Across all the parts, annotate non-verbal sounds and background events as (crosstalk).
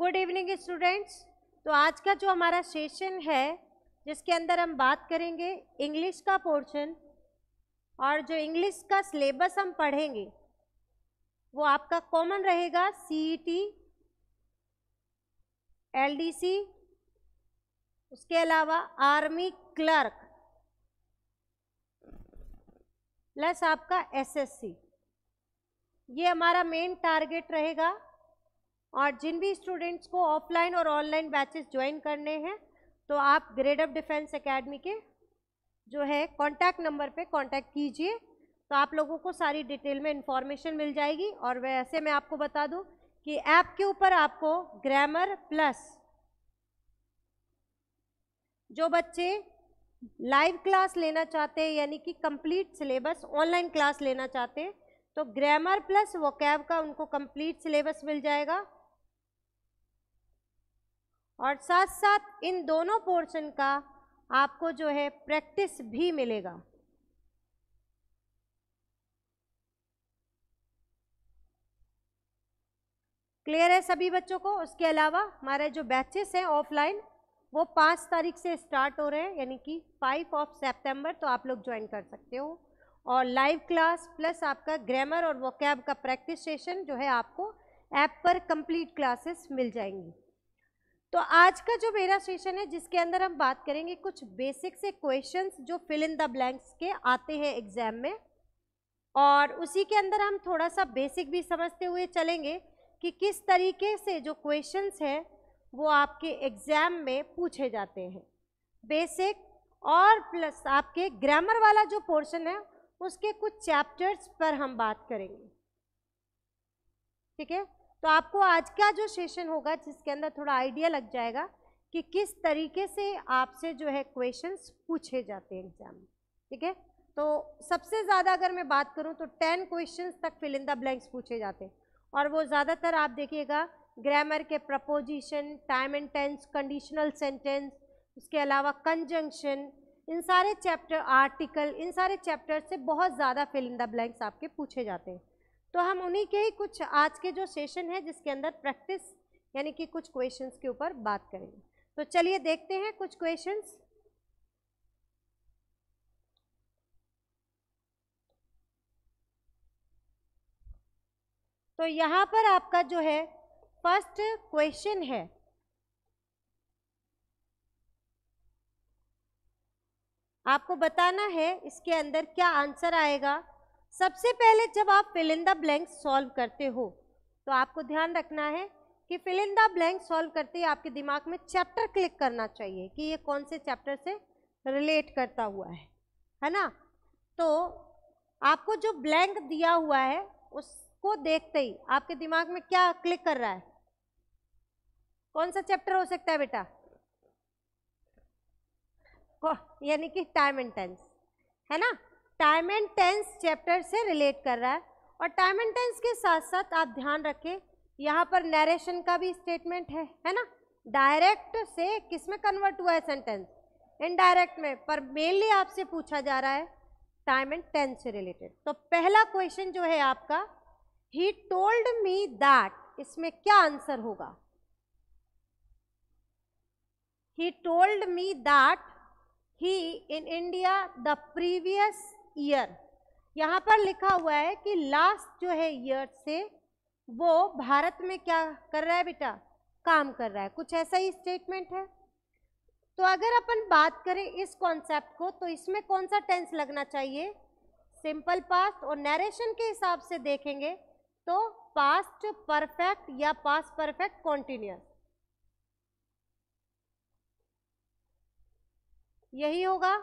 Good evening students तो आज का जो हमारा सेशन है जिसके अंदर हम बात करेंगे इंग्लिश का पोर्शन और जो इंग्लिश का सिलेबस हम पढ़ेंगे वो आपका कॉमन रहेगा डी एलडीसी, e उसके अलावा आर्मी क्लर्क प्लस आपका एसएससी ये हमारा मेन टारगेट रहेगा और जिन भी स्टूडेंट्स को ऑफलाइन और ऑनलाइन बैचेस ज्वाइन करने हैं तो आप ग्रेड ऑफ डिफेंस एकेडमी के जो है कांटेक्ट नंबर पे कांटेक्ट कीजिए तो आप लोगों को सारी डिटेल में इंफॉर्मेशन मिल जाएगी और वैसे मैं आपको बता दूं कि ऐप के ऊपर आपको ग्रामर प्लस जो बच्चे लाइव क्लास लेना चाहते हैं यानी कि कंप्लीट सिलेबस ऑनलाइन क्लास लेना चाहते हैं तो ग्रामर प्लस वो का उनको कंप्लीट सिलेबस मिल जाएगा और साथ साथ इन दोनों पोर्शन का आपको जो है प्रैक्टिस भी मिलेगा क्लियर है सभी बच्चों को उसके अलावा हमारे जो बैचेस हैं ऑफलाइन वो पाँच तारीख से स्टार्ट हो रहे हैं यानी कि फाइव ऑफ सितंबर तो आप लोग ज्वाइन कर सकते हो और लाइव क्लास प्लस आपका ग्रामर और वोकैब का प्रैक्टिस सेशन जो है आपको ऐप पर कंप्लीट क्लासेस मिल जाएंगी तो आज का जो मेरा सेशन है जिसके अंदर हम बात करेंगे कुछ बेसिक से क्वेश्चंस जो फिल इन द ब्लैंक्स के आते हैं एग्जाम में और उसी के अंदर हम थोड़ा सा बेसिक भी समझते हुए चलेंगे कि किस तरीके से जो क्वेश्चंस हैं वो आपके एग्ज़ाम में पूछे जाते हैं बेसिक और प्लस आपके ग्रामर वाला जो पोर्शन है उसके कुछ चैप्टर्स पर हम बात करेंगे ठीक है तो आपको आज का जो सेशन होगा जिसके अंदर थोड़ा आइडिया लग जाएगा कि किस तरीके से आपसे जो है क्वेश्चंस पूछे जाते हैं एग्जाम में ठीक है तो सबसे ज़्यादा अगर मैं बात करूँ तो टेन क्वेश्चंस तक फिलिंदा ब्लैंक्स पूछे जाते हैं और वो ज़्यादातर आप देखिएगा ग्रामर के preposition time and tense conditional sentence उसके अलावा कंजंक्शन इन सारे चैप्टर आर्टिकल इन सारे चैप्टर से बहुत ज़्यादा फिलिंदा ब्लैंक्स आपके पूछे जाते हैं तो हम उन्हीं के ही कुछ आज के जो सेशन है जिसके अंदर प्रैक्टिस यानी कि कुछ क्वेश्चंस के ऊपर बात करेंगे तो चलिए देखते हैं कुछ क्वेश्चंस तो यहां पर आपका जो है फर्स्ट क्वेश्चन है आपको बताना है इसके अंदर क्या आंसर आएगा सबसे पहले जब आप fill in the blank solve करते हो तो आपको ध्यान रखना है कि fill in the blank solve करते ही आपके दिमाग में चैप्टर क्लिक करना चाहिए कि ये कौन से चैप्टर से रिलेट करता हुआ है है ना तो आपको जो ब्लैंक दिया हुआ है उसको देखते ही आपके दिमाग में क्या क्लिक कर रहा है कौन सा चैप्टर हो सकता है बेटा यानी कि टाइम एंड टेंस है ना टाइम एंड टेंस चैप्टर से रिलेट कर रहा है और टाइम एंड टेंस के साथ साथ आप ध्यान रखें यहाँ पर नरेशन का भी स्टेटमेंट है है ना डायरेक्ट से किस में कन्वर्ट हुआ है सेंटेंस इनडायरेक्ट में पर मेनली आपसे पूछा जा रहा है टाइम एंड टेंस से रिलेटेड तो पहला क्वेश्चन जो है आपका ही टोल्ड मी दैट इसमें क्या आंसर होगा he told me that he in India the previous year यहाँ पर लिखा हुआ है कि लास्ट जो है ईयर से वो भारत में क्या कर रहा है बेटा काम कर रहा है कुछ ऐसा ही स्टेटमेंट है तो अगर अपन बात करें इस कॉन्सेप्ट को तो इसमें कौन सा टेंस लगना चाहिए सिंपल पास्ट और नरेशन के हिसाब से देखेंगे तो पास्ट परफेक्ट या पास्ट परफेक्ट कॉन्टिन्यूस यही होगा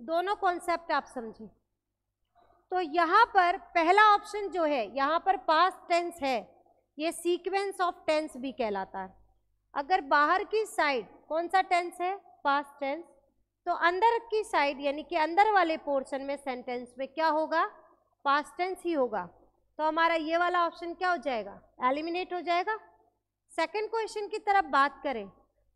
दोनों कॉन्सेप्ट आप समझें तो यहाँ पर पहला ऑप्शन जो है यहाँ पर पास्ट टेंस है ये सीक्वेंस ऑफ टेंस भी कहलाता है अगर बाहर की साइड कौन सा टेंस है पास्ट टेंस तो अंदर की साइड यानी कि अंदर वाले पोर्शन में सेंटेंस में क्या होगा पास्ट टेंस ही होगा तो हमारा ये वाला ऑप्शन क्या हो जाएगा एलिमिनेट हो जाएगा सेकंड क्वेश्चन की तरफ बात करें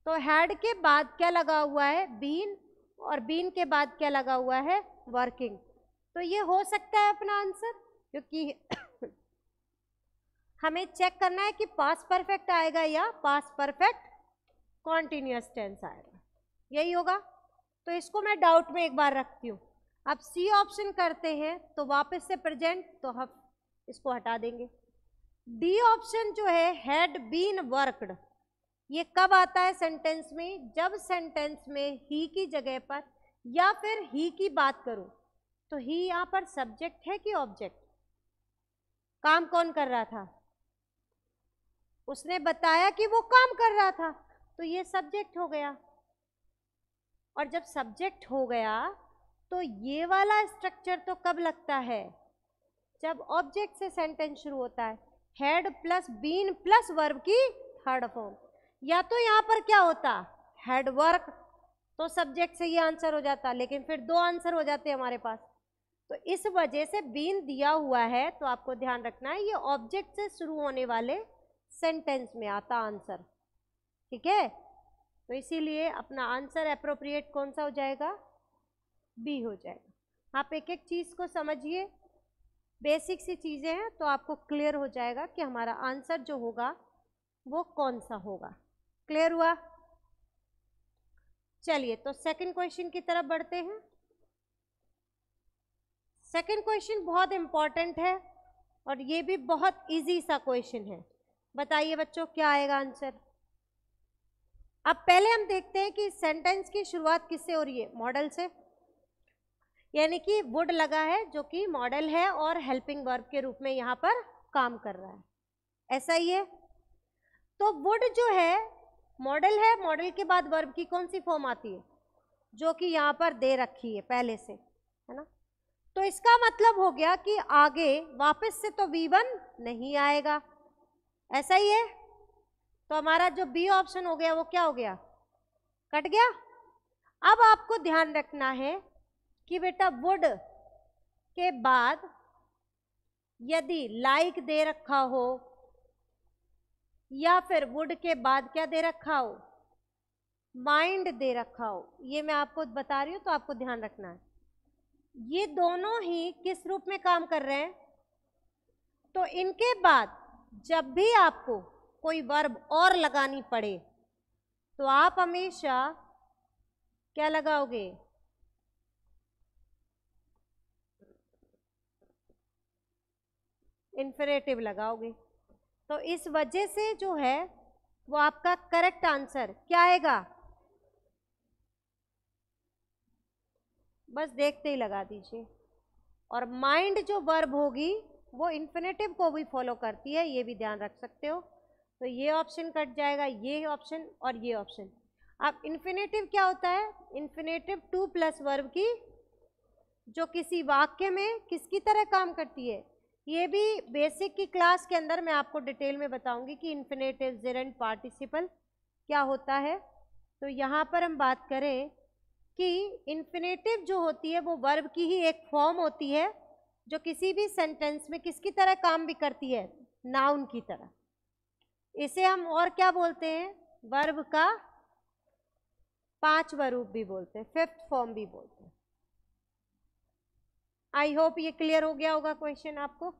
तो हैड के बाद क्या लगा हुआ है बीन और बीन के बाद क्या लगा हुआ है वर्किंग तो ये हो सकता है अपना आंसर क्योंकि (coughs) हमें चेक करना है कि पास परफेक्ट आएगा या पास परफेक्ट कॉन्टिन्यूस टेंस आएगा यही होगा तो इसको मैं डाउट में एक बार रखती हूँ अब सी ऑप्शन करते हैं तो वापस से प्रेजेंट तो हम इसको हटा देंगे डी ऑप्शन जो है हैड बीन वर्कड ये कब आता है सेंटेंस में जब सेंटेंस में ही की जगह पर या फिर ही की बात करूं तो ही यहाँ पर सब्जेक्ट है कि ऑब्जेक्ट काम कौन कर रहा था उसने बताया कि वो काम कर रहा था तो ये सब्जेक्ट हो गया और जब सब्जेक्ट हो गया तो ये वाला स्ट्रक्चर तो कब लगता है जब ऑब्जेक्ट से सेंटेंस शुरू होता है had plus been plus verb की थर्ड फॉर्म या तो यहाँ पर क्या होता हेड वर्क तो सब्जेक्ट से ये आंसर हो जाता लेकिन फिर दो आंसर हो जाते हमारे पास तो इस वजह से बीन दिया हुआ है तो आपको ध्यान रखना है ये ऑब्जेक्ट से शुरू होने वाले सेंटेंस में आता आंसर ठीक है तो इसीलिए अपना आंसर अप्रोप्रिएट कौन सा हो जाएगा बी हो जाएगा आप एक एक चीज़ को समझिए बेसिक सी चीज़ें हैं तो आपको क्लियर हो जाएगा कि हमारा आंसर जो होगा वो कौन सा होगा क्लियर हुआ चलिए तो सेकंड क्वेश्चन की तरफ बढ़ते हैं सेकंड क्वेश्चन बहुत इंपॉर्टेंट है और ये भी बहुत इजी सा क्वेश्चन है बताइए बच्चों क्या आएगा आंसर अब पहले हम देखते हैं कि सेंटेंस की शुरुआत किससे हो रही है मॉडल से यानी कि वुड लगा है जो कि मॉडल है और हेल्पिंग वर्ब के रूप में यहां पर काम कर रहा है ऐसा ही है तो वुड जो है मॉडल है मॉडल के बाद वर्ब की कौन सी फॉर्म आती है जो कि यहाँ पर दे रखी है पहले से है ना तो इसका मतलब हो गया कि आगे वापस से तो वी वन नहीं आएगा ऐसा ही है तो हमारा जो बी ऑप्शन हो गया वो क्या हो गया कट गया अब आपको ध्यान रखना है कि बेटा वुड के बाद यदि लाइक like दे रखा हो या फिर वुड के बाद क्या दे रखा हो माइंड दे रखा हो ये मैं आपको बता रही हूँ तो आपको ध्यान रखना है ये दोनों ही किस रूप में काम कर रहे हैं तो इनके बाद जब भी आपको कोई वर्ब और लगानी पड़े तो आप हमेशा क्या लगाओगे इन्फरेटिव लगाओगे तो इस वजह से जो है वो आपका करेक्ट आंसर क्या आएगा बस देखते ही लगा दीजिए और माइंड जो वर्ब होगी वो इन्फिनेटिव को भी फॉलो करती है ये भी ध्यान रख सकते हो तो ये ऑप्शन कट जाएगा ये ऑप्शन और ये ऑप्शन अब इन्फिनेटिव क्या होता है इन्फिनेटिव टू प्लस वर्ब की जो किसी वाक्य में किसकी तरह काम करती है ये भी बेसिक की क्लास के अंदर मैं आपको डिटेल में बताऊंगी कि इन्फिनेटिव जेरेंट पार्टिसिपल क्या होता है तो यहाँ पर हम बात करें कि इन्फिनेटिव जो होती है वो वर्ब की ही एक फॉर्म होती है जो किसी भी सेंटेंस में किसकी तरह काम भी करती है नाउन की तरह इसे हम और क्या बोलते हैं वर्ब का पांचवा रूप भी बोलते हैं फिफ्थ फॉर्म भी बोलते हैं आई होप ये क्लियर हो गया होगा क्वेश्चन आपको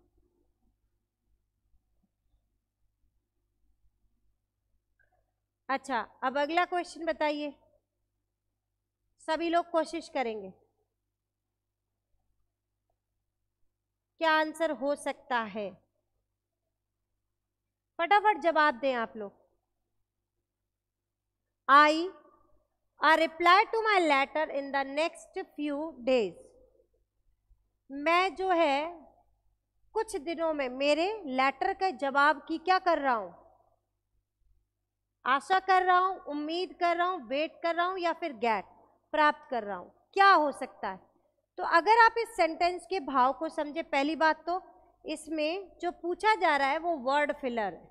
अच्छा अब अगला क्वेश्चन बताइए सभी लोग कोशिश करेंगे क्या आंसर हो सकता है फटाफट जवाब दें आप लोग I I reply to my letter in the next few days मैं जो है कुछ दिनों में मेरे लेटर के जवाब की क्या कर रहा हूँ आशा कर रहा हूँ उम्मीद कर रहा हूँ वेट कर रहा हूँ या फिर गैट प्राप्त कर रहा हूँ क्या हो सकता है तो अगर आप इस सेंटेंस के भाव को समझे पहली बात तो इसमें जो पूछा जा रहा है वो वर्ड फिलर है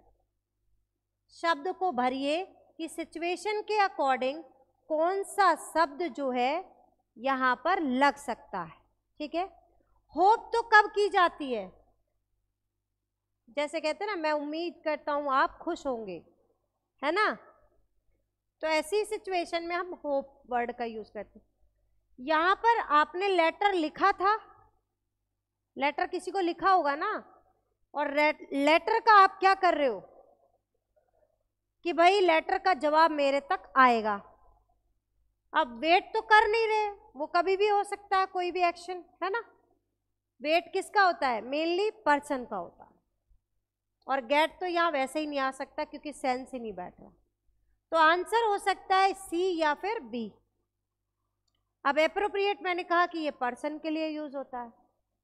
शब्द को भरिए कि सिचुएशन के अकॉर्डिंग कौन सा शब्द जो है यहाँ पर लग सकता है ठीक है होप तो कब की जाती है जैसे कहते हैं ना मैं उम्मीद करता हूँ आप खुश होंगे है ना तो ऐसी सिचुएशन में हम होप वर्ड का यूज़ करते हैं यहाँ पर आपने लेटर लिखा था लेटर किसी को लिखा होगा ना और लेटर का आप क्या कर रहे हो कि भाई लेटर का जवाब मेरे तक आएगा अब वेट तो कर नहीं रहे वो कभी भी हो सकता है कोई भी एक्शन है ना वेट किसका होता है मेनली पर्सन का होता है और गेट तो यहाँ वैसे ही नहीं आ सकता क्योंकि सेंस ही नहीं बैठ रहा तो आंसर हो सकता है सी या फिर बी अब अप्रोप्रिएट मैंने कहा कि ये पर्सन के लिए यूज़ होता है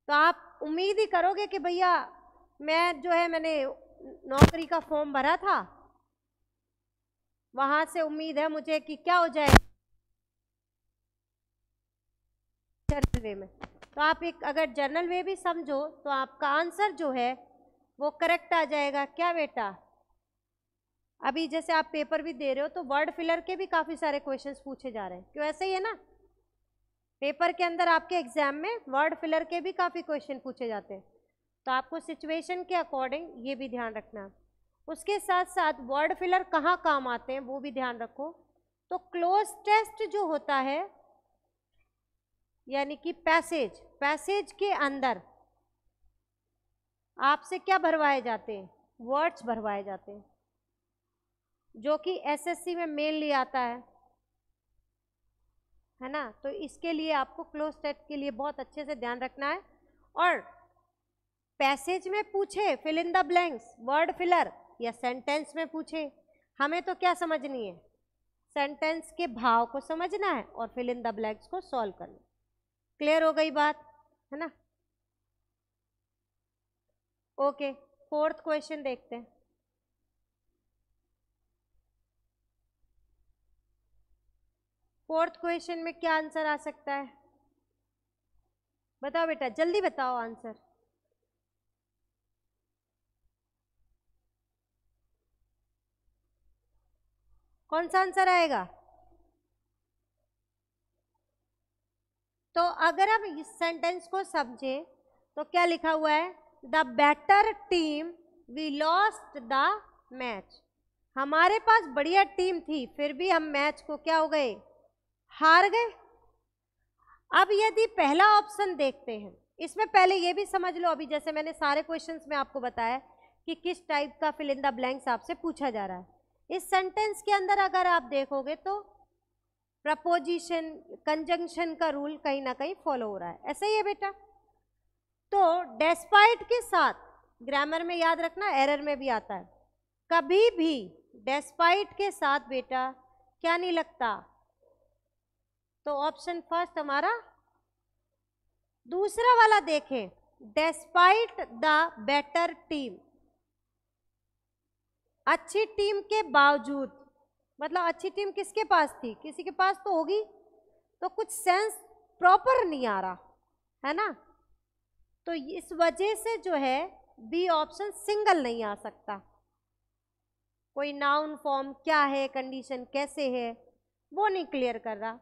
तो आप उम्मीद ही करोगे कि भैया मैं जो है मैंने नौकरी का फॉर्म भरा था वहां से उम्मीद है मुझे कि क्या हो जाए में तो आप एक अगर जर्नल वे भी समझो तो आपका आंसर जो है वो करेक्ट आ जाएगा क्या बेटा अभी जैसे आप पेपर भी दे रहे हो तो वर्ड फिलर के भी काफ़ी सारे क्वेश्चंस पूछे जा रहे हैं क्यों ऐसे ही है ना पेपर के अंदर आपके एग्जाम में वर्ड फिलर के भी काफ़ी क्वेश्चन पूछे जाते हैं तो आपको सिचुएशन के अकॉर्डिंग ये भी ध्यान रखना उसके साथ साथ वर्ड फिलर कहाँ काम आते हैं वो भी ध्यान रखो तो क्लोज टेस्ट जो होता है यानी कि पैसेज पैसेज के अंदर आपसे क्या भरवाए जाते हैं वर्ड्स भरवाए जाते हैं जो कि एसएससी में मेल आता है है ना तो इसके लिए आपको क्लोज टेट के लिए बहुत अच्छे से ध्यान रखना है और पैसेज में पूछे fill in the blanks word filler या सेंटेंस में पूछे हमें तो क्या समझनी है सेंटेंस के भाव को समझना है और फिल इन द ब्लैंक्स को सॉल्व करना क्लियर हो गई बात है ना ओके फोर्थ क्वेश्चन देखते हैं फोर्थ क्वेश्चन में क्या आंसर आ सकता है बताओ बेटा जल्दी बताओ आंसर कौन सा आंसर आएगा तो अगर आप इस सेंटेंस को समझें तो क्या लिखा हुआ है the better team we lost the match हमारे पास बढ़िया टीम थी फिर भी हम मैच को क्या हो गए हार गए अब यदि पहला ऑप्शन देखते हैं इसमें पहले ये भी समझ लो अभी जैसे मैंने सारे क्वेश्चंस में आपको बताया कि किस टाइप का फिलिंदा ब्लैंक्स आपसे पूछा जा रहा है इस सेंटेंस के अंदर अगर आप देखोगे तो प्रपोजिशन कंजंक्शन का रूल कहीं ना कहीं फॉलो हो रहा है ऐसा ही है बेटा तो डेस्पाइट के साथ ग्रामर में याद रखना एरर में भी आता है कभी भी डेस्पाइट के साथ बेटा क्या नहीं लगता तो ऑप्शन फर्स्ट हमारा दूसरा वाला देखें डेस्पाइट द बेटर टीम अच्छी टीम के बावजूद मतलब अच्छी टीम किसके पास थी किसी के पास तो होगी तो कुछ सेंस प्रॉपर नहीं आ रहा है ना तो इस वजह से जो है बी ऑप्शन सिंगल नहीं आ सकता कोई नाउन फॉर्म क्या है कंडीशन कैसे है वो नहीं क्लियर कर रहा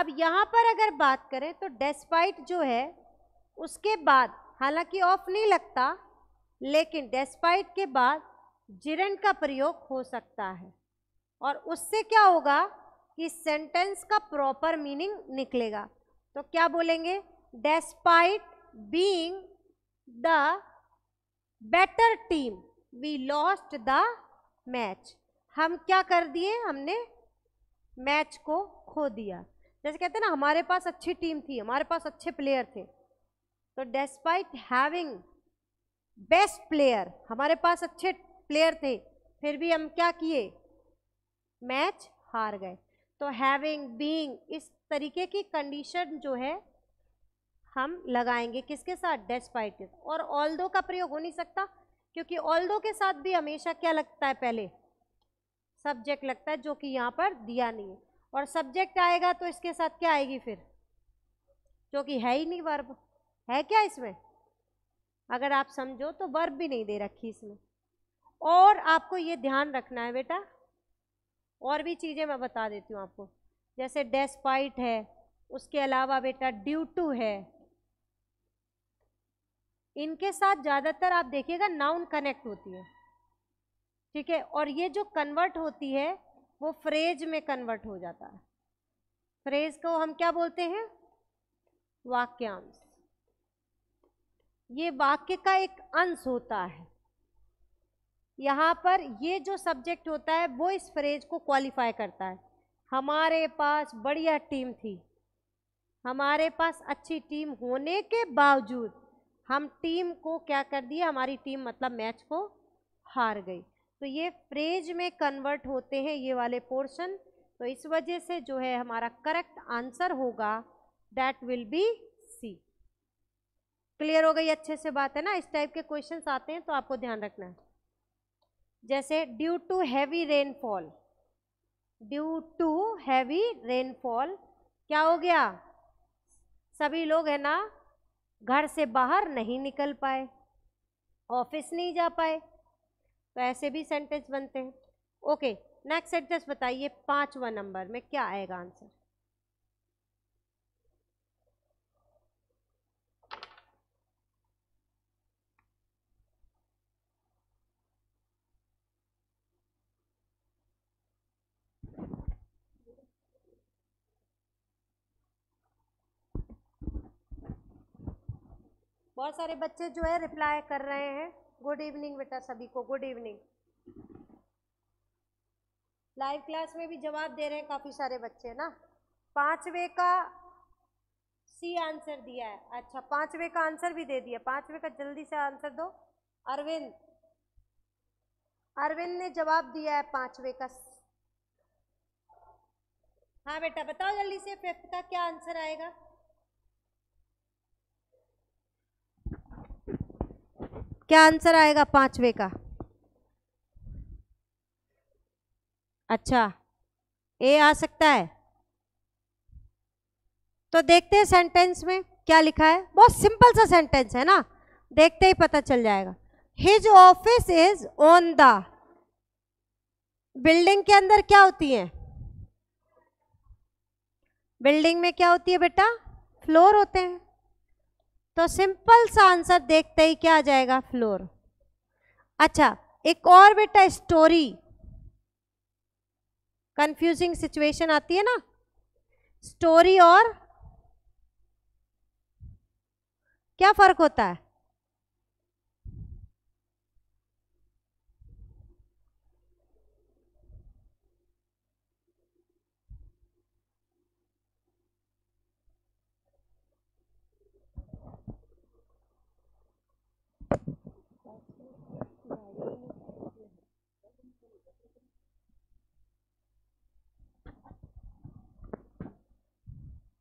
अब यहाँ पर अगर बात करें तो डेस्पाइट जो है उसके बाद हालांकि ऑफ नहीं लगता लेकिन डेस्पाइट के बाद जिरेंट का प्रयोग हो सकता है और उससे क्या होगा कि सेंटेंस का प्रॉपर मीनिंग निकलेगा तो क्या बोलेंगे despite being the better team we lost the match हम क्या कर दिए हमने मैच को खो दिया जैसे कहते हैं ना हमारे पास अच्छी टीम थी हमारे पास अच्छे प्लेयर थे तो डेस्पाइट हैविंग बेस्ट प्लेयर हमारे पास अच्छे प्लेयर थे फिर भी हम क्या किए मैच हार गए तो हैविंग बीइंग इस तरीके की कंडीशन जो है हम लगाएंगे किसके साथ डेस्पाइट के साथ और ऑल दो का प्रयोग हो नहीं सकता क्योंकि ऑल दो के साथ भी हमेशा क्या लगता है पहले सब्जेक्ट लगता है जो कि यहाँ पर दिया नहीं है और सब्जेक्ट आएगा तो इसके साथ क्या आएगी फिर जो कि है ही नहीं वर्ब है क्या इसमें अगर आप समझो तो वर्ब भी नहीं दे रखी इसमें और आपको ये ध्यान रखना है बेटा और भी चीज़ें मैं बता देती हूँ आपको जैसे डेस्पाइट है उसके अलावा बेटा ड्यू टू है इनके साथ ज़्यादातर आप देखिएगा नाउन कनेक्ट होती है ठीक है और ये जो कन्वर्ट होती है वो फ्रेज में कन्वर्ट हो जाता है फ्रेज को हम क्या बोलते हैं वाक्यांश ये वाक्य का एक अंश होता है यहाँ पर ये जो सब्जेक्ट होता है वो इस फ्रेज को क्वालिफाई करता है हमारे पास बढ़िया टीम थी हमारे पास अच्छी टीम होने के बावजूद हम टीम को क्या कर दिए हमारी टीम मतलब मैच को हार गई तो ये फ्रेज में कन्वर्ट होते हैं ये वाले पोर्शन तो इस वजह से जो है हमारा करेक्ट आंसर होगा that will be C clear हो गई अच्छे से बात है ना इस टाइप के क्वेश्चंस आते हैं तो आपको ध्यान रखना है जैसे due to heavy rainfall due to heavy rainfall क्या हो गया सभी लोग है ना घर से बाहर नहीं निकल पाए ऑफिस नहीं जा पाए तो ऐसे भी सेंटेंस बनते हैं ओके नेक्स्ट सेंटेंस बताइए पाँचवा नंबर में क्या आएगा आंसर बहुत सारे बच्चे जो है रिप्लाई कर रहे हैं गुड इवनिंग बेटा सभी को गुड इवनिंग लाइव क्लास में भी जवाब दे रहे हैं काफ़ी सारे बच्चे ना पांचवे का सी आंसर दिया है अच्छा पांचवे का आंसर भी दे दिया पांचवे का जल्दी से आंसर दो अरविंद अरविंद ने जवाब दिया है पांचवे का हाँ बेटा बताओ जल्दी से फिफ्थ का क्या आंसर आएगा क्या आंसर आएगा पांचवे का अच्छा ए आ सकता है तो देखते हैं सेंटेंस में क्या लिखा है बहुत सिंपल सा सेंटेंस है ना देखते ही पता चल जाएगा his office is on the building के अंदर क्या होती है बिल्डिंग में क्या होती है बेटा फ्लोर होते हैं तो सिंपल सा आंसर देखते ही क्या आ जाएगा फ्लोर अच्छा एक और बेटा स्टोरी कंफ्यूजिंग सिचुएशन आती है ना स्टोरी और क्या फर्क होता है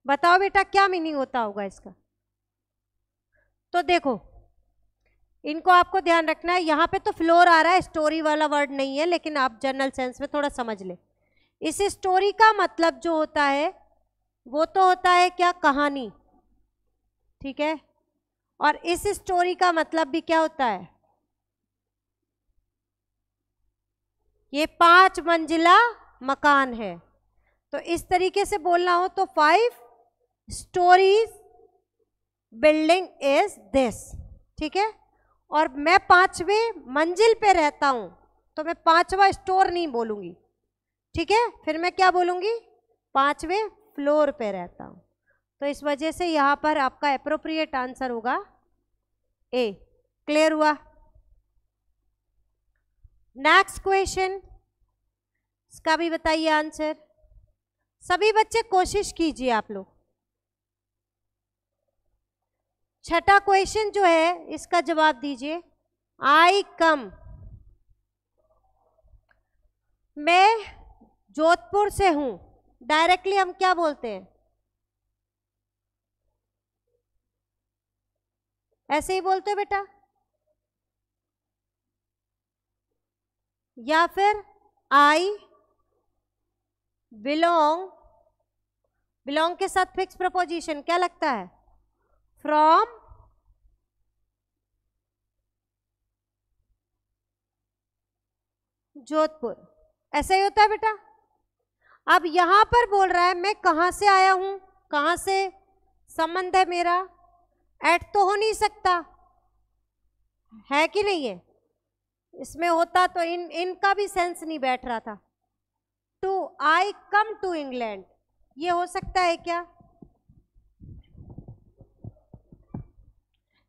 बताओ बेटा क्या मीनिंग होता होगा इसका तो देखो इनको आपको ध्यान रखना है यहाँ पे तो फ्लोर आ रहा है स्टोरी वाला वर्ड नहीं है लेकिन आप जनरल सेंस में थोड़ा समझ ले इस स्टोरी का मतलब जो होता है वो तो होता है क्या कहानी ठीक है और इस स्टोरी का मतलब भी क्या होता है ये पांच मंजिला मकान है तो इस तरीके से बोलना हो तो five storeys building is this ठीक है और मैं पांचवें मंजिल पे रहता हूँ तो मैं पांचवा स्टोर नहीं बोलूँगी ठीक है फिर मैं क्या बोलूँगी पांचवें फ्लोर पे रहता हूँ तो इस वजह से यहाँ पर आपका अप्रोप्रिएट आंसर होगा ए क्लियर हुआ नेक्स्ट क्वेश्चन इसका भी बताइए आंसर सभी बच्चे कोशिश कीजिए आप लोग छठा क्वेश्चन जो है इसका जवाब दीजिए आई कम मैं जोधपुर से हूं डायरेक्टली हम क्या बोलते हैं ऐसे ही बोलते हो बेटा या फिर आई बिलोंग बिलोंग के साथ फिक्स प्रपोजिशन क्या लगता है फ्रॉम जोधपुर ऐसा ही होता है बेटा अब यहाँ पर बोल रहा है मैं कहाँ से आया हूँ कहाँ से संबंध है मेरा ऐड तो हो नहीं सकता है कि नहीं है इसमें होता तो इन इनका भी सेंस नहीं बैठ रहा था to I come to England ये हो सकता है क्या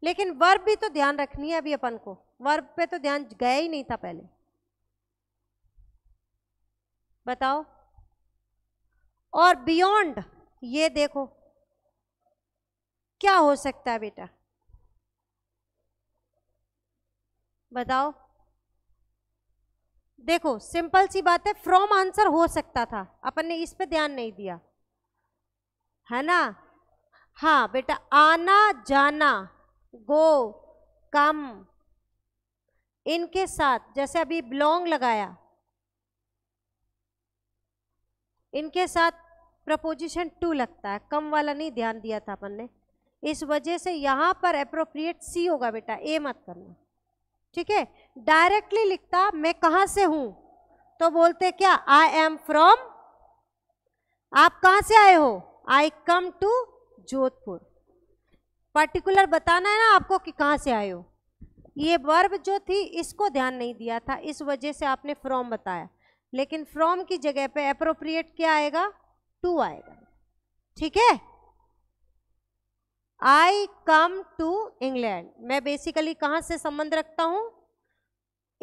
लेकिन वर्ब भी तो ध्यान रखनी है अभी अपन को वर्ब पे तो ध्यान गया ही नहीं था पहले बताओ और बियॉन्ड ये देखो क्या हो सकता है बेटा बताओ देखो सिंपल सी बात है फ्रॉम आंसर हो सकता था अपन ने इस पे ध्यान नहीं दिया है ना हाँ बेटा आना जाना गो कम इनके साथ जैसे अभी बिलोंग लगाया इनके साथ प्रपोजिशन टू लगता है कम वाला नहीं ध्यान दिया था अपन ने इस वजह से यहाँ पर अप्रोप्रिएट सी होगा बेटा ए मत करना ठीक है डायरेक्टली लिखता मैं कहाँ से हूँ तो बोलते क्या आई एम फ्रॉम आप कहाँ से आए हो I come to Jodhpur particular बताना है ना आपको कि कहाँ से आए हो ये वर्ब जो थी इसको ध्यान नहीं दिया था इस वजह से आपने फ्रॉम बताया लेकिन फ्रॉम की जगह पे अप्रोप्रिएट क्या आएगा टू आएगा ठीक है आई कम टू इंग्लैंड मैं बेसिकली कहाँ से संबंध रखता हूँ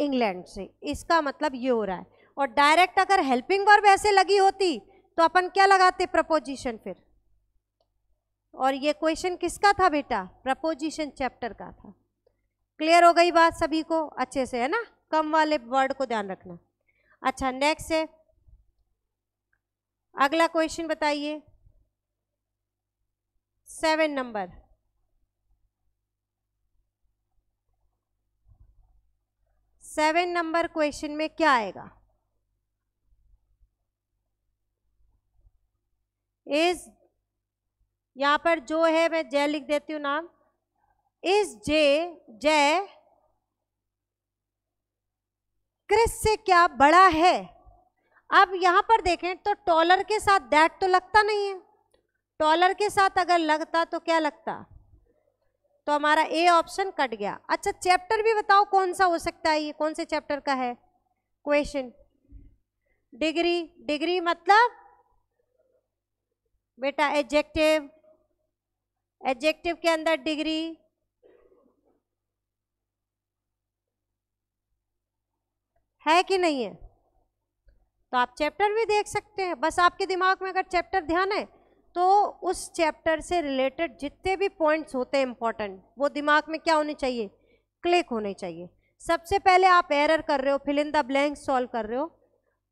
इंग्लैंड से इसका मतलब ये हो रहा है और डायरेक्ट अगर हेल्पिंग वर्ब ऐसे लगी होती तो अपन क्या लगाते प्रपोजिशन फिर और ये क्वेश्चन किसका था बेटा प्रपोजिशन चैप्टर का था क्लियर हो गई बात सभी को अच्छे से है ना कम वाले वर्ड को ध्यान रखना अच्छा नेक्स्ट है अगला क्वेश्चन बताइए seven number seven number question में क्या आएगा इज यहां पर जो है मैं जय लिख देती हूं नाम इज जे जय क्रिस से क्या बड़ा है अब यहाँ पर देखें तो टॉलर के साथ दैट तो लगता नहीं है टॉलर के साथ अगर लगता तो क्या लगता तो हमारा ए ऑप्शन कट गया अच्छा चैप्टर भी बताओ कौन सा हो सकता है ये कौन से चैप्टर का है क्वेश्चन डिग्री डिग्री मतलब बेटा एडजेक्टिव एडजेक्टिव के अंदर डिग्री है कि नहीं है तो आप चैप्टर भी देख सकते हैं बस आपके दिमाग में अगर चैप्टर ध्यान है तो उस चैप्टर से रिलेटेड जितने भी पॉइंट्स होते हैं इंपॉर्टेंट वो दिमाग में क्या होने चाहिए क्लिक होने चाहिए सबसे पहले आप एरर कर रहे हो फिल द ब्लैंक सॉल्व कर रहे हो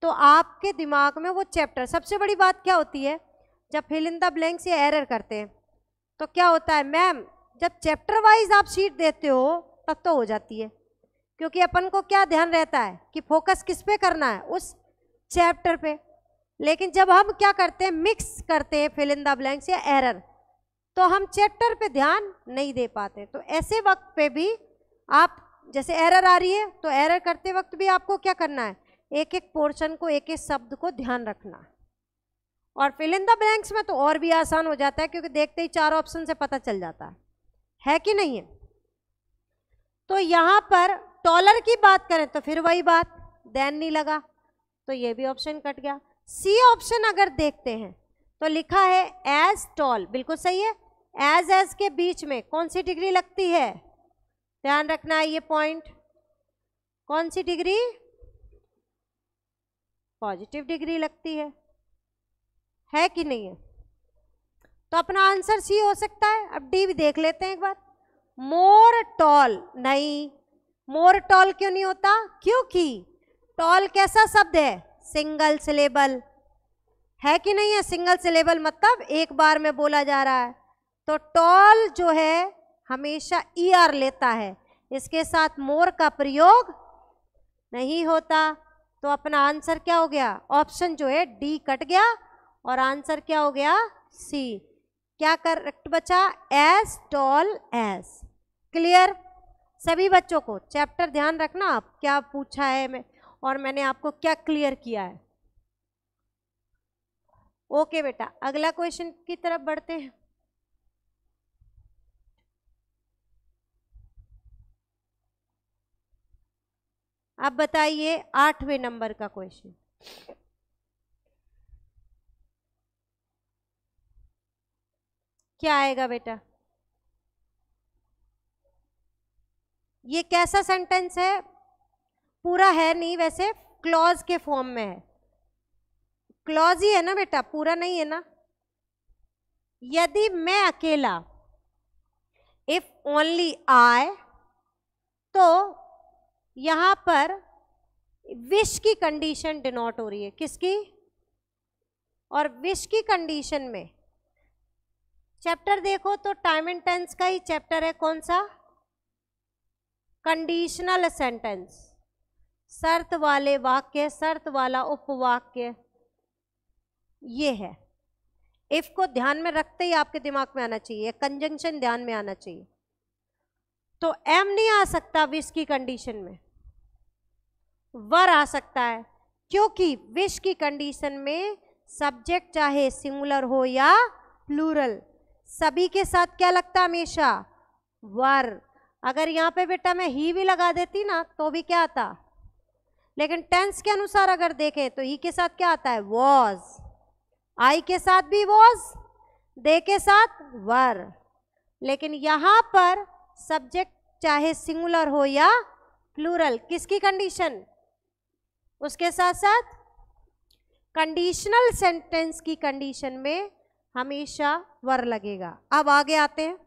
तो आपके दिमाग में वो चैप्टर सबसे बड़ी बात क्या होती है जब फिल ब्लैंक द एरर करते हैं तो क्या होता है मैम जब चैप्टर वाइज आप सीट देते हो तब तो हो जाती है क्योंकि अपन को क्या ध्यान रहता है कि फोकस किस पे करना है उस चैप्टर पे लेकिन जब हम क्या करते हैं मिक्स करते हैं फिल इन द ब्लैंक्स या एरर तो हम चैप्टर पे ध्यान नहीं दे पाते तो ऐसे वक्त पे भी आप जैसे एरर आ रही है तो एरर करते वक्त भी आपको क्या करना है एक एक पोर्शन को एक एक शब्द को ध्यान रखना और फिल इन द ब्लैंक्स में तो और भी आसान हो जाता है क्योंकि देखते ही चार ऑप्शन से पता चल जाता है है कि नहीं है तो यहाँ पर टॉलर की बात करें तो फिर वही बात देन नहीं लगा तो ये भी ऑप्शन कट गया सी ऑप्शन अगर देखते हैं तो लिखा है एज टॉल बिल्कुल सही है एज एज के बीच में कौन सी डिग्री लगती है ध्यान रखना है ये पॉइंट कौन सी डिग्री पॉजिटिव डिग्री लगती है है कि नहीं है तो अपना आंसर सी हो सकता है अब डी भी देख लेते हैं एक बार मोर टॉल नहीं मोर टॉल क्यों नहीं होता क्योंकि टॉल कैसा शब्द है सिंगल सिलेबल है कि नहीं है सिंगल सिलेबल मतलब एक बार में बोला जा रहा है तो टॉल जो है हमेशा ई आर लेता है इसके साथ मोर का प्रयोग नहीं होता तो अपना आंसर क्या हो गया ऑप्शन जो है डी कट गया और आंसर क्या हो गया सी क्या करेक्ट बचा एस टॉल एस क्लियर सभी बच्चों को चैप्टर ध्यान रखना आप क्या पूछा है मैं और मैंने आपको क्या क्लियर किया है ओके बेटा अगला क्वेश्चन की तरफ बढ़ते हैं अब बताइए आठवें नंबर का क्वेश्चन क्या आएगा बेटा ये कैसा सेंटेंस है पूरा है नहीं वैसे क्लॉज के फॉर्म में है क्लॉज ही है ना बेटा पूरा नहीं है ना यदि मैं अकेला इफ ओनली आई तो यहां पर विश की कंडीशन डिनोट हो रही है किसकी और विश की कंडीशन में चैप्टर देखो तो टाइम एंड टेंस का ही चैप्टर है कौन सा कंडीशनल सेंटेंस शर्त वाले वाक्य शर्त वाला उपवाक्य ये है इफ को ध्यान में रखते ही आपके दिमाग में आना चाहिए कंजंक्शन ध्यान में आना चाहिए तो एम नहीं आ सकता विश की कंडीशन में वर आ सकता है क्योंकि विश की कंडीशन में सब्जेक्ट चाहे सिंगुलर हो या प्लूरल सभी के साथ क्या लगता हमेशा वर अगर यहाँ पे बेटा मैं ही भी लगा देती ना तो भी क्या आता लेकिन टेंस के अनुसार अगर देखें तो ही के साथ क्या आता है वॉज आई के साथ भी वॉज दे के साथ वर लेकिन यहाँ पर सब्जेक्ट चाहे सिंगुलर हो या प्लूरल किसकी कंडीशन उसके साथ साथ कंडीशनल सेंटेंस की कंडीशन में हमेशा वर लगेगा अब आगे आते हैं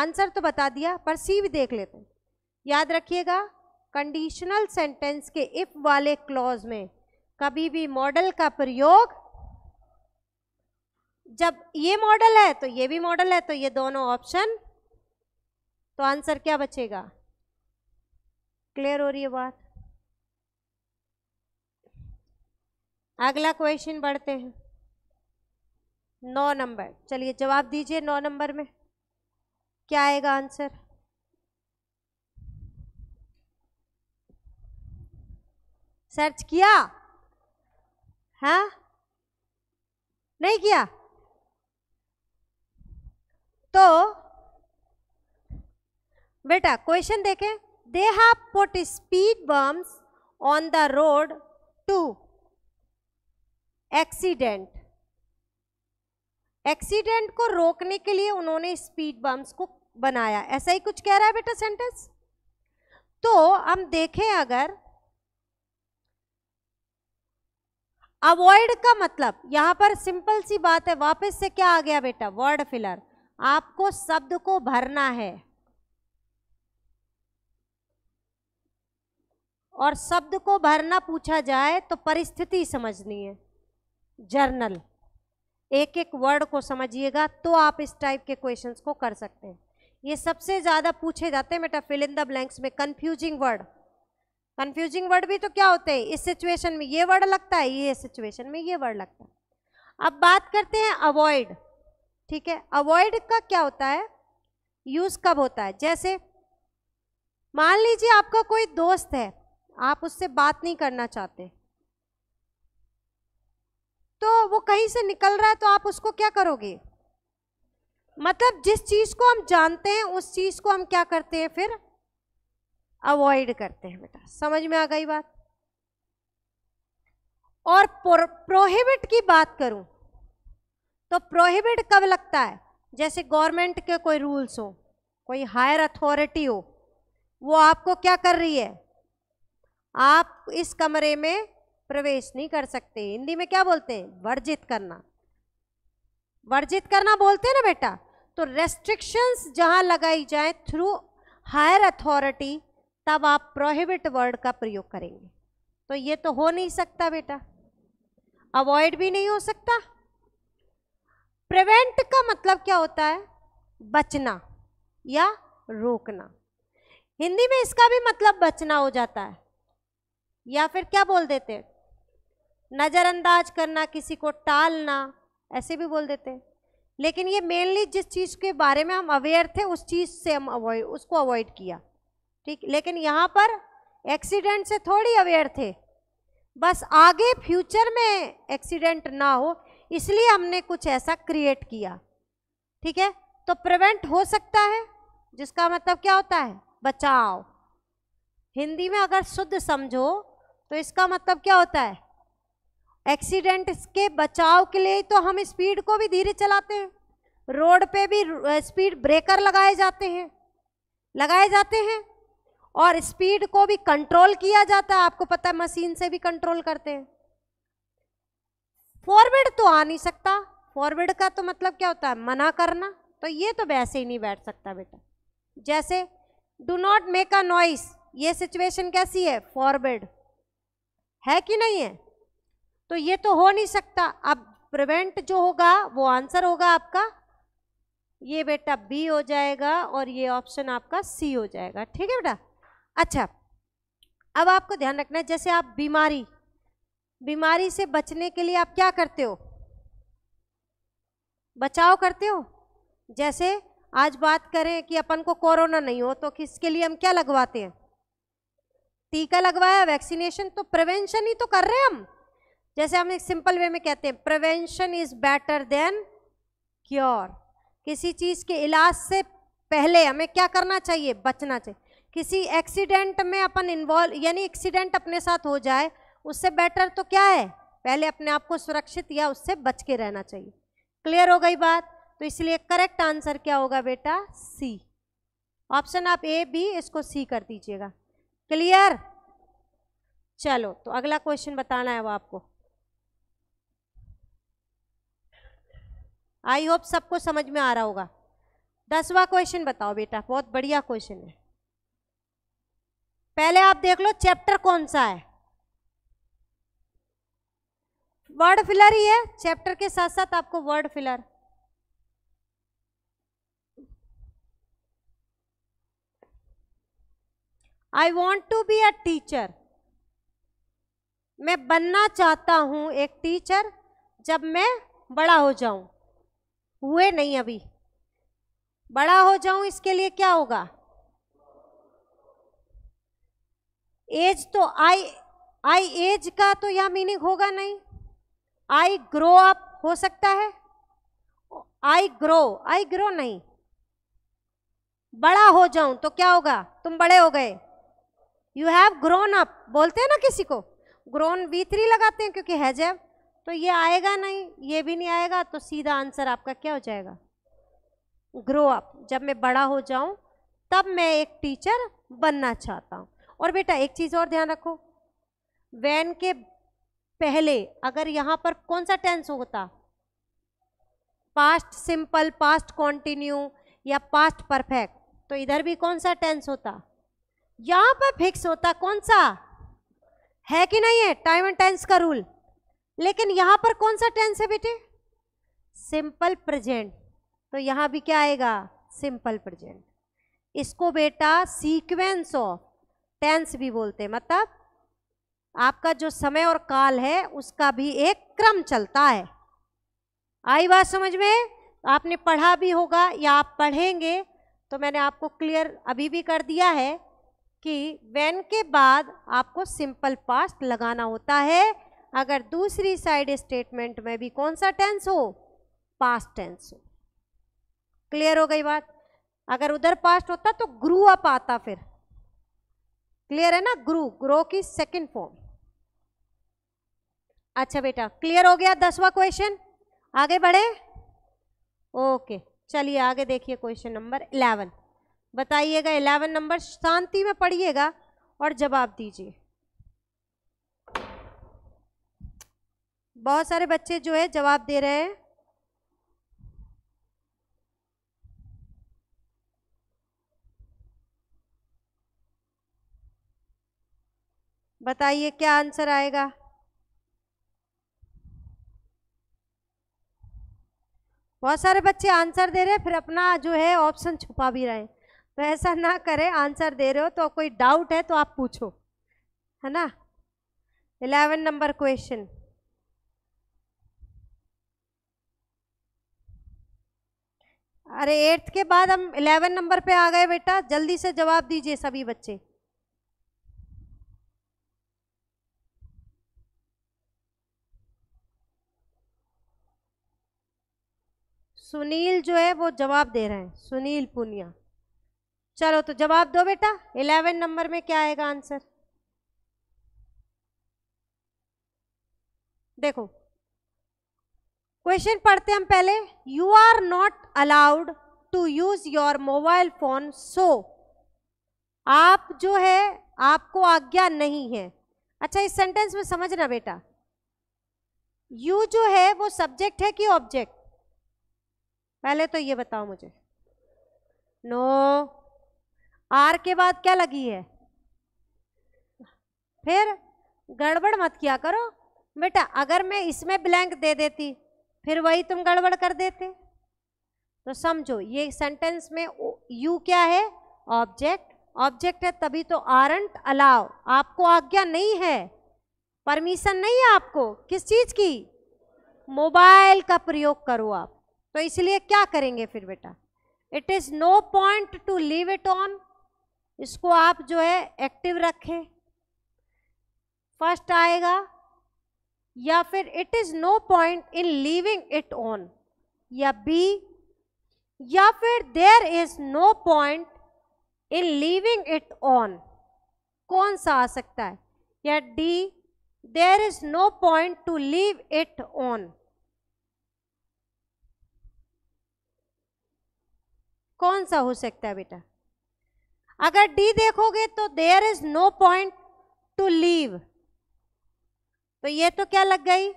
आंसर तो बता दिया पर सी भी देख लेते हैं याद रखिएगा कंडीशनल सेंटेंस के इफ वाले क्लॉज में कभी भी मॉडल का प्रयोग जब ये मॉडल है तो ये भी मॉडल है तो ये दोनों ऑप्शन तो आंसर क्या बचेगा क्लियर हो रही है बात अगला क्वेश्चन बढ़ते हैं नौ नंबर चलिए जवाब दीजिए नौ नंबर में क्या आएगा आंसर सर्च किया है हाँ? नहीं किया तो बेटा क्वेश्चन देखें they have put speed bumps on the road to accident accident को रोकने के लिए उन्होंने स्पीड बम्स को बनाया ऐसा ही कुछ कह रहा है बेटा सेंटेंस तो हम देखें अगर अवॉइड का मतलब यहां पर सिंपल सी बात है वापस से क्या आ गया बेटा वर्ड फिलर आपको शब्द को भरना है और शब्द को भरना पूछा जाए तो परिस्थिति समझनी है जर्नल एक एक वर्ड को समझिएगा तो आप इस टाइप के क्वेश्चंस को कर सकते हैं ये सबसे ज़्यादा पूछे जाते हैं बेटा फिल इन द ब्लैंक्स में कन्फ्यूजिंग वर्ड कन्फ्यूजिंग वर्ड भी तो क्या होते हैं इस सिचुएशन में ये वर्ड लगता है ये सिचुएशन में ये वर्ड लगता है अब बात करते हैं अवॉइड ठीक है अवॉइड का क्या होता है यूज़ कब होता है जैसे मान लीजिए आपका कोई दोस्त है आप उससे बात नहीं करना चाहते तो वो कहीं से निकल रहा है तो आप उसको क्या करोगे मतलब जिस चीज़ को हम जानते हैं उस चीज़ को हम क्या करते हैं फिर अवॉइड करते हैं बेटा समझ में आ गई बात और प्रोहिबिट की बात करूं तो प्रोहिबिट कब लगता है जैसे गवर्नमेंट के कोई रूल्स हो कोई हायर अथॉरिटी हो वो आपको क्या कर रही है आप इस कमरे में प्रवेश नहीं कर सकते हिंदी में क्या बोलते हैं वर्जित करना वर्जित करना बोलते हैं ना बेटा तो रेस्ट्रिक्शंस जहां लगाई जाए थ्रू हायर अथॉरिटी तब आप प्रोहिबिट वर्ड का प्रयोग करेंगे तो ये तो हो नहीं सकता बेटा अवॉइड भी नहीं हो सकता प्रिवेंट का मतलब क्या होता है बचना या रोकना हिंदी में इसका भी मतलब बचना हो जाता है या फिर क्या बोल देते हैं नज़रअंदाज करना किसी को टालना ऐसे भी बोल देते हैं लेकिन ये मेनली जिस चीज़ के बारे में हम अवेयर थे उस चीज़ से हम अवॉइड उसको अवॉइड किया ठीक लेकिन यहाँ पर एक्सीडेंट से थोड़ी अवेयर थे बस आगे फ्यूचर में एक्सीडेंट ना हो इसलिए हमने कुछ ऐसा क्रिएट किया ठीक है तो प्रिवेंट हो सकता है जिसका मतलब क्या होता है बचाव हिंदी में अगर शुद्ध समझो तो इसका मतलब क्या होता है एक्सीडेंट के बचाव के लिए तो हम स्पीड को भी धीरे चलाते हैं रोड पे भी स्पीड ब्रेकर लगाए जाते हैं लगाए जाते हैं और स्पीड को भी कंट्रोल किया जाता है आपको पता है मशीन से भी कंट्रोल करते हैं फॉरवर्ड तो आ नहीं सकता फॉरवर्ड का तो मतलब क्या होता है मना करना तो ये तो वैसे ही नहीं बैठ सकता बेटा जैसे do not make a noise ये सिचुएशन कैसी है फॉरवर्ड है कि नहीं है तो ये तो हो नहीं सकता अब प्रिवेंट जो होगा वो आंसर होगा आपका ये बेटा बी हो जाएगा और ये ऑप्शन आपका सी हो जाएगा ठीक है बेटा अच्छा अब आपको ध्यान रखना है जैसे आप बीमारी बीमारी से बचने के लिए आप क्या करते हो बचाव करते हो जैसे आज बात करें कि अपन को कोरोना नहीं हो तो किसके लिए हम क्या लगवाते हैं टीका लगवाया वैक्सीनेशन तो प्रिवेंशन ही तो कर रहे हैं हम जैसे हम एक सिंपल वे में कहते हैं prevention is better than cure किसी चीज़ के इलाज से पहले हमें क्या करना चाहिए बचना चाहिए किसी एक्सीडेंट में अपन इन्वॉल्व यानी एक्सीडेंट अपने साथ हो जाए उससे बेटर तो क्या है पहले अपने आप को सुरक्षित या उससे बच के रहना चाहिए क्लियर हो गई बात तो इसलिए करेक्ट आंसर क्या होगा बेटा सी ऑप्शन आप ए बी इसको सी कर दीजिएगा क्लियर चलो तो अगला क्वेश्चन बताना है वो आपको आई होप सबको समझ में आ रहा होगा दसवा क्वेश्चन बताओ बेटा बहुत बढ़िया क्वेश्चन है पहले आप देख लो चैप्टर कौन सा है वर्ड फिलर ही है चैप्टर के साथ साथ आपको word filler I want to be a teacher मैं बनना चाहता हूं एक टीचर जब मैं बड़ा हो जाऊं हुए नहीं अभी बड़ा हो जाऊं इसके लिए क्या होगा एज तो आई आई एज का तो यह मीनिंग होगा नहीं आई ग्रो अप हो सकता है आई ग्रो आई ग्रो नहीं बड़ा हो जाऊं तो क्या होगा तुम बड़े हो गए यू हैव ग्रोन अप बोलते हैं ना किसी को ग्रोन बीतरी थ्री लगाते हैं क्योंकि हैज हैव तो ये आएगा नहीं ये भी नहीं आएगा तो सीधा आंसर आपका क्या हो जाएगा ग्रो अप जब मैं बड़ा हो जाऊं तब मैं एक टीचर बनना चाहता हूं और बेटा एक चीज़ और ध्यान रखो वैन के पहले अगर यहां पर कौन सा टेंस होता पास्ट सिंपल पास्ट कॉन्टिन्यू या पास्ट परफेक्ट तो इधर भी कौन सा टेंस होता यहां पर फिक्स होता कौन सा है कि नहीं है टाइम एंड टेंस का रूल लेकिन यहां पर कौन सा टेंस है बेटे सिंपल प्रेजेंट तो यहां भी क्या आएगा सिंपल प्रेजेंट इसको बेटा सीक्वेंस ऑफ टेंस भी बोलते हैं मतलब आपका जो समय और काल है उसका भी एक क्रम चलता है आई बात समझ में आपने पढ़ा भी होगा या आप पढ़ेंगे तो मैंने आपको क्लियर अभी भी कर दिया है कि वैन के बाद आपको सिंपल पास्ट लगाना होता है अगर दूसरी साइड स्टेटमेंट में भी कौन सा टेंस हो पास्ट टेंस हो क्लियर हो गई बात अगर उधर पास्ट होता तो ग्रू अप आता फिर क्लियर है ना ग्रू ग्रो की सेकंड फॉर्म अच्छा बेटा क्लियर हो गया दसवा क्वेश्चन आगे बढ़े ओके चलिए आगे देखिए क्वेश्चन नंबर इलेवन बताइएगा इलेवन नंबर शांति में पढ़िएगा और जवाब दीजिए बहुत सारे बच्चे जो है जवाब दे रहे हैं बताइए क्या आंसर आएगा बहुत सारे बच्चे आंसर दे रहे हैं फिर अपना जो है ऑप्शन छुपा भी रहे हैं तो ऐसा ना करें आंसर दे रहे हो तो कोई डाउट है तो आप पूछो है ना इलेवन नंबर क्वेश्चन अरे एट्थ के बाद हम इलेवन नंबर पे आ गए बेटा जल्दी से जवाब दीजिए सभी बच्चे सुनील जो है वो जवाब दे रहे हैं सुनील पुनिया चलो तो जवाब दो बेटा इलेवन नंबर में क्या आएगा आंसर देखो क्वेश्चन पढ़ते हम पहले you are not allowed to use your mobile phone so आप जो है आपको आज्ञा नहीं है अच्छा इस सेंटेंस में समझना बेटा यू जो है वो सब्जेक्ट है कि ऑब्जेक्ट पहले तो ये बताओ मुझे नो आर के बाद क्या लगी है फिर गड़बड़ मत किया करो बेटा अगर मैं इसमें ब्लैंक दे देती फिर वही तुम गड़बड़ कर देते तो समझो ये सेंटेंस में यू क्या है ऑब्जेक्ट ऑब्जेक्ट है तभी तो आरंट अलाव आपको आज्ञा नहीं है परमिशन नहीं है आपको किस चीज़ की मोबाइल का प्रयोग करो आप तो इसलिए क्या करेंगे फिर बेटा it is no point to leave it on इसको आप जो है एक्टिव रखें फर्स्ट आएगा या फिर it is no point in leaving it on या बी या फिर there is no point in leaving it on कौन सा आ सकता है या D there is no point to leave it on कौन सा हो सकता है बेटा अगर डी देखोगे तो there is no point to leave तो ये तो क्या लग गई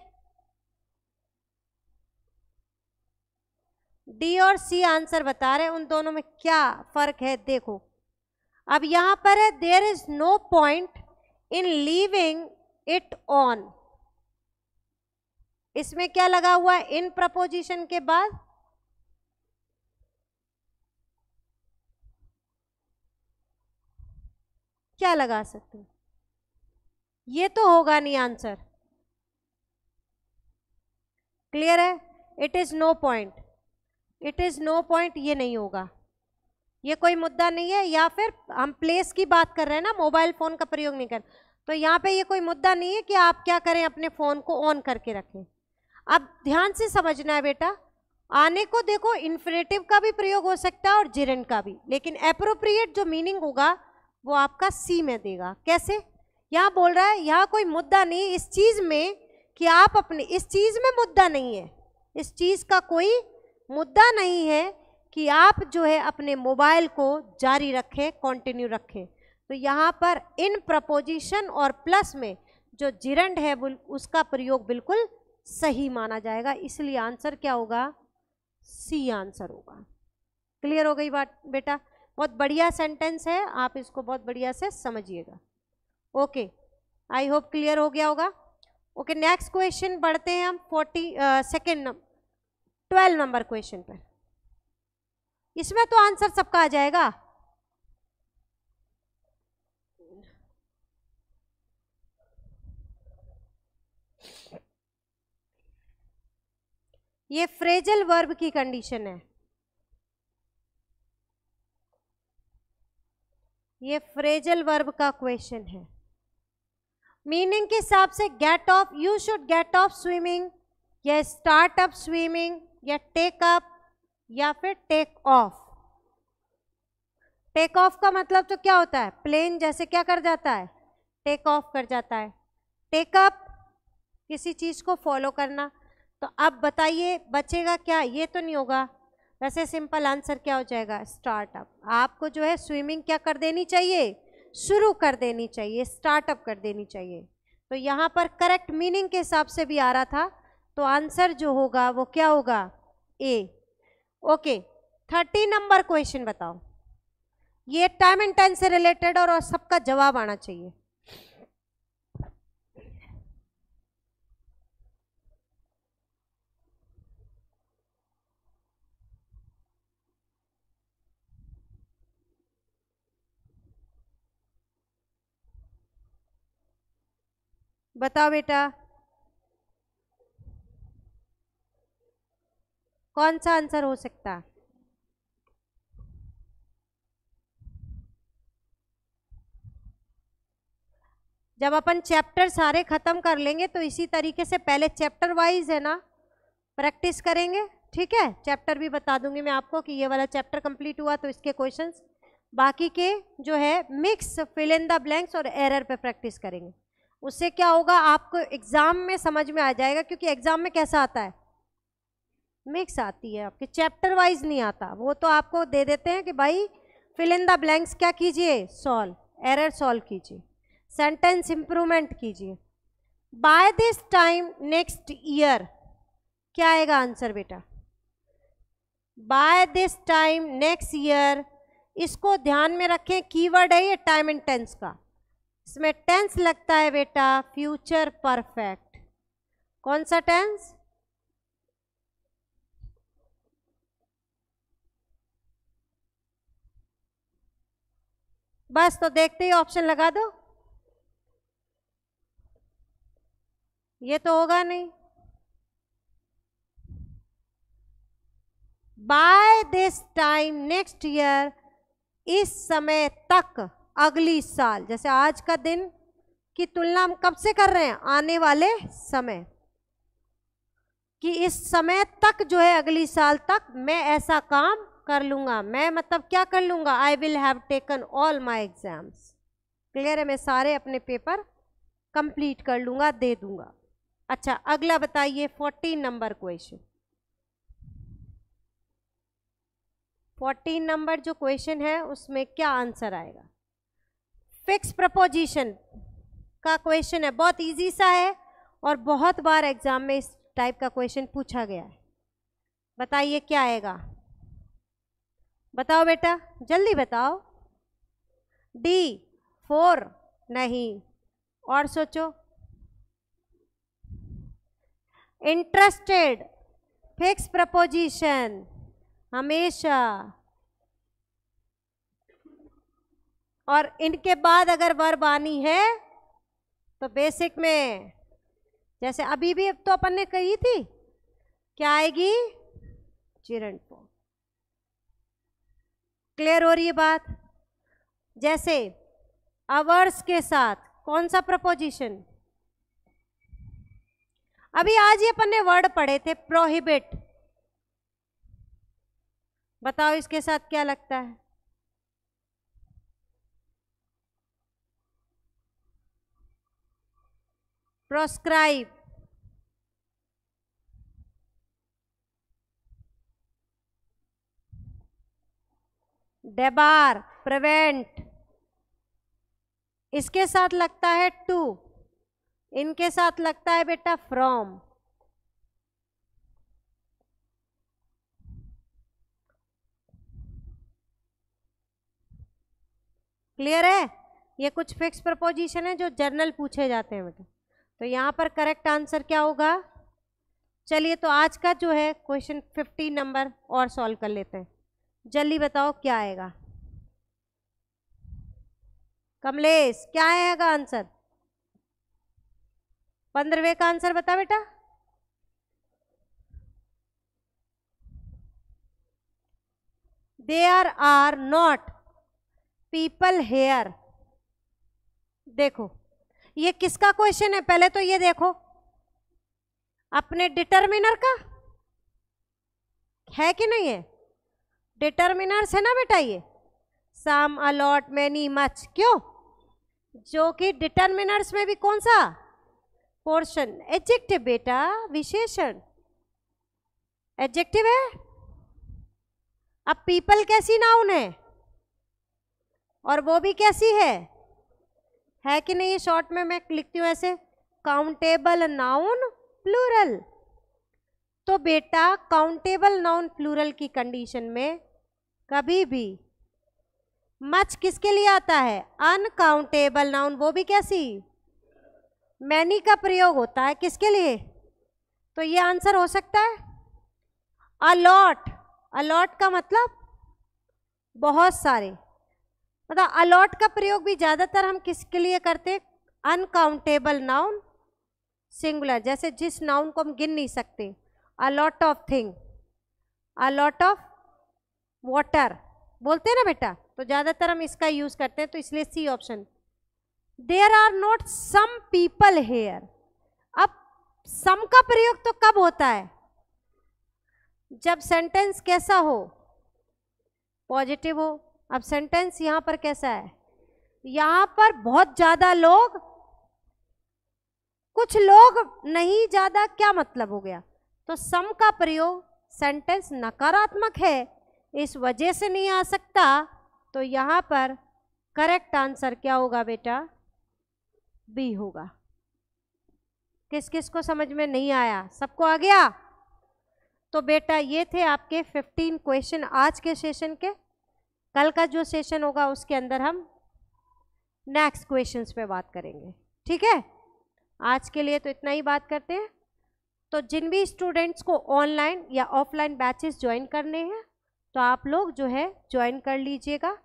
डी और सी आंसर बता रहे हैं उन दोनों में क्या फ़र्क है देखो अब यहाँ पर है there is no point in leaving it on इसमें क्या लगा हुआ है इन प्रपोजिशन के बाद क्या लगा सकते हैं ये तो होगा नहीं आंसर क्लियर है it is no point it is no point ये नहीं होगा ये कोई मुद्दा नहीं है या फिर हम प्लेस की बात कर रहे हैं ना मोबाइल फ़ोन का प्रयोग नहीं कर तो यहाँ पे ये कोई मुद्दा नहीं है कि आप क्या करें अपने फ़ोन को ऑन करके रखें अब ध्यान से समझना है बेटा आने को देखो इन्फिनेटिव का भी प्रयोग हो सकता है और जिरन का भी लेकिन अप्रोप्रिएट जो मीनिंग होगा वो आपका सी में देगा कैसे यहाँ बोल रहा है यहाँ कोई मुद्दा नहीं इस चीज़ में कि आप अपने इस चीज़ में मुद्दा नहीं है इस चीज़ का कोई मुद्दा नहीं है कि आप जो है अपने मोबाइल को जारी रखें कंटिन्यू रखें तो यहाँ पर इन प्रपोजिशन और प्लस में जो जिरंड है उसका प्रयोग बिल्कुल सही माना जाएगा इसलिए आंसर क्या होगा सी आंसर होगा क्लियर हो गई बात बेटा बहुत बढ़िया सेंटेंस है आप इसको बहुत बढ़िया से समझिएगा ओके आई होप क्लियर हो गया होगा ओके नेक्स्ट क्वेश्चन बढ़ते हैं हम forty second uh, twelve number question पर इसमें तो आंसर सबका आ जाएगा ये फ्रेजल वर्ब की कंडीशन है ये फ्रेजल वर्ब का क्वेश्चन है मीनिंग के हिसाब से get off you should get off swimming या स्टार्ट अप स्विमिंग या टेक अप या फिर टेक ऑफ टेक ऑफ का मतलब तो क्या होता है प्लेन जैसे क्या कर जाता है टेक ऑफ कर जाता है टेक अप किसी चीज़ को फॉलो करना तो अब बताइए बचेगा क्या ये तो नहीं होगा वैसे सिंपल आंसर क्या हो जाएगा स्टार्टअप आपको जो है स्विमिंग क्या कर देनी चाहिए शुरू कर देनी चाहिए स्टार्टअप कर देनी चाहिए तो यहाँ पर करेक्ट मीनिंग के हिसाब से भी आ रहा था तो आंसर जो होगा वो क्या होगा A okay thirty number question बताओ ये टाइम एंड टाइम से रिलेटेड और, और सबका जवाब आना चाहिए बताओ बेटा कौन सा आंसर हो सकता है जब अपन चैप्टर सारे ख़त्म कर लेंगे तो इसी तरीके से पहले चैप्टर वाइज है ना प्रैक्टिस करेंगे ठीक है चैप्टर भी बता दूंगी मैं आपको कि ये वाला चैप्टर कंप्लीट हुआ तो इसके क्वेश्चंस बाकी के जो है mix fill in the blanks और एरर पे प्रैक्टिस करेंगे उससे क्या होगा आपको एग्ज़ाम में समझ में आ जाएगा क्योंकि एग्ज़ाम में कैसा आता है मिक्स आती है आपके चैप्टर वाइज नहीं आता वो तो आपको दे देते हैं कि भाई फिल इन द ब्लैंक्स क्या कीजिए सॉल्व एरर सॉल्व कीजिए सेंटेंस इम्प्रूवमेंट कीजिए by this time next year क्या आएगा आंसर बेटा by this time next year इसको ध्यान में रखें कीवर्ड है ये टाइम एंड टेंस का इसमें टेंस लगता है बेटा फ्यूचर परफेक्ट कौन सा टेंस बस तो देखते ही ऑप्शन लगा दो ये तो होगा नहीं by this time next year इस समय तक अगली साल जैसे आज का दिन की तुलना हम कब से कर रहे हैं आने वाले समय कि इस समय तक जो है अगली साल तक मैं ऐसा काम कर लूँगा मैं मतलब क्या कर लूँगा I will have taken all my exams clear है मैं सारे अपने पेपर कंप्लीट कर लूँगा दे दूँगा अच्छा अगला बताइए fourteen number question fourteen number जो क्वेश्चन है उसमें क्या आंसर आएगा फिक्स प्रपोजिशन का क्वेश्चन है बहुत इजी सा है और बहुत बार एग्ज़ाम में इस टाइप का क्वेश्चन पूछा गया है बताइए क्या आएगा बताओ बेटा जल्दी बताओ डी फोर नहीं और सोचो इंटरेस्टेड फिक्स प्रपोजिशन हमेशा और इनके बाद अगर वर्ब आनी है तो बेसिक में जैसे अभी भी अब तो अपन ने कही थी क्या आएगी चिरण फॉर्म क्लियर हो रही है बात जैसे अवर्स के साथ कौन सा प्रपोजिशन अभी आज ये अपन ने वर्ड पढ़े थे प्रोहिबिट बताओ इसके साथ क्या लगता है प्रोस्क्राइब डेबार प्रवेंट इसके साथ लगता है टू इनके साथ लगता है बेटा फ्रॉम क्लियर है ये कुछ फिक्स प्रपोजिशन है जो जर्नल पूछे जाते हैं बेटा तो यहाँ पर करेक्ट आंसर क्या होगा चलिए तो आज का जो है क्वेश्चन फिफ्टी नंबर और सॉल्व कर लेते हैं जल्दी बताओ क्या आएगा कमलेश क्या आएगा आंसर पंद्रहवे का आंसर बता बेटा there are not people here देखो ये किसका क्वेश्चन है पहले तो ये देखो अपने डिटर्मिनर का है कि नहीं है डिटर्मिनर्स है ना बेटा ये सम अलॉट मैनी मच क्यों जो कि डिटर्मिनर्स में भी कौन सा पोर्शन एडजेक्टिव बेटा विशेषण एडजेक्टिव है अब पीपल कैसी नाउन है और वो भी कैसी है है कि नहीं शॉर्ट में मैं लिखती हूँ ऐसे काउंटेबल नाउन प्लूरल तो बेटा काउंटेबल नाउन प्लूरल की कंडीशन में कभी भी मच किसके लिए आता है अनकाउंटेबल नाउन वो भी कैसी मैनी का प्रयोग होता है किसके लिए तो ये आंसर हो सकता है अलॉट अलॉट का मतलब बहुत सारे मतलब अलॉट का प्रयोग भी ज़्यादातर हम किसके लिए करते हैं अनकाउंटेबल नाउन सिंगुलर जैसे जिस नाउन को हम गिन नहीं सकते a lot of thing a lot of water बोलते हैं ना बेटा तो ज़्यादातर हम इसका यूज़ करते हैं तो इसलिए C option there are not some people here अब सम का प्रयोग तो कब होता है जब सेंटेंस कैसा हो पॉजिटिव हो अब सेंटेंस यहाँ पर कैसा है यहाँ पर बहुत ज़्यादा लोग कुछ लोग नहीं ज़्यादा क्या मतलब हो गया तो सम का प्रयोग सेंटेंस नकारात्मक है इस वजह से नहीं आ सकता तो यहाँ पर करेक्ट आंसर क्या होगा बेटा बी होगा किस किस को समझ में नहीं आया सबको आ गया तो बेटा ये थे आपके 15 क्वेश्चन आज के सेशन के कल का जो सेशन होगा उसके अंदर हम नेक्स्ट क्वेश्चंस पे बात करेंगे ठीक है आज के लिए तो इतना ही बात करते हैं तो जिन भी स्टूडेंट्स को ऑनलाइन या ऑफलाइन बैचेस ज्वाइन करने हैं तो आप लोग जो है ज्वाइन कर लीजिएगा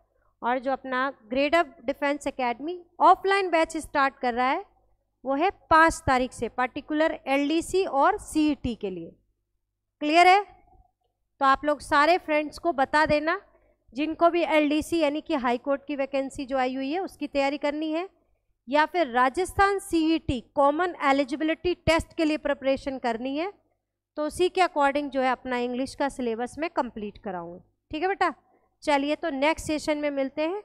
और जो अपना grade up defence academy offline batch start कर रहा है वो है पाँच तारीख से पार्टिकुलर एलडीसी और सीईटी e के लिए क्लियर है तो आप लोग सारे फ्रेंड्स को बता देना जिनको भी एलडीसी यानी कि हाई कोर्ट की वैकेंसी जो आई हुई है उसकी तैयारी करनी है या फिर Rajasthan CET common eligibility test के लिए प्रपरेशन करनी है तो उसी के अकॉर्डिंग जो है अपना इंग्लिश का सिलेबस मैं कंप्लीट कराऊंगी ठीक है बेटा चलिए तो नेक्स्ट सेशन में मिलते हैं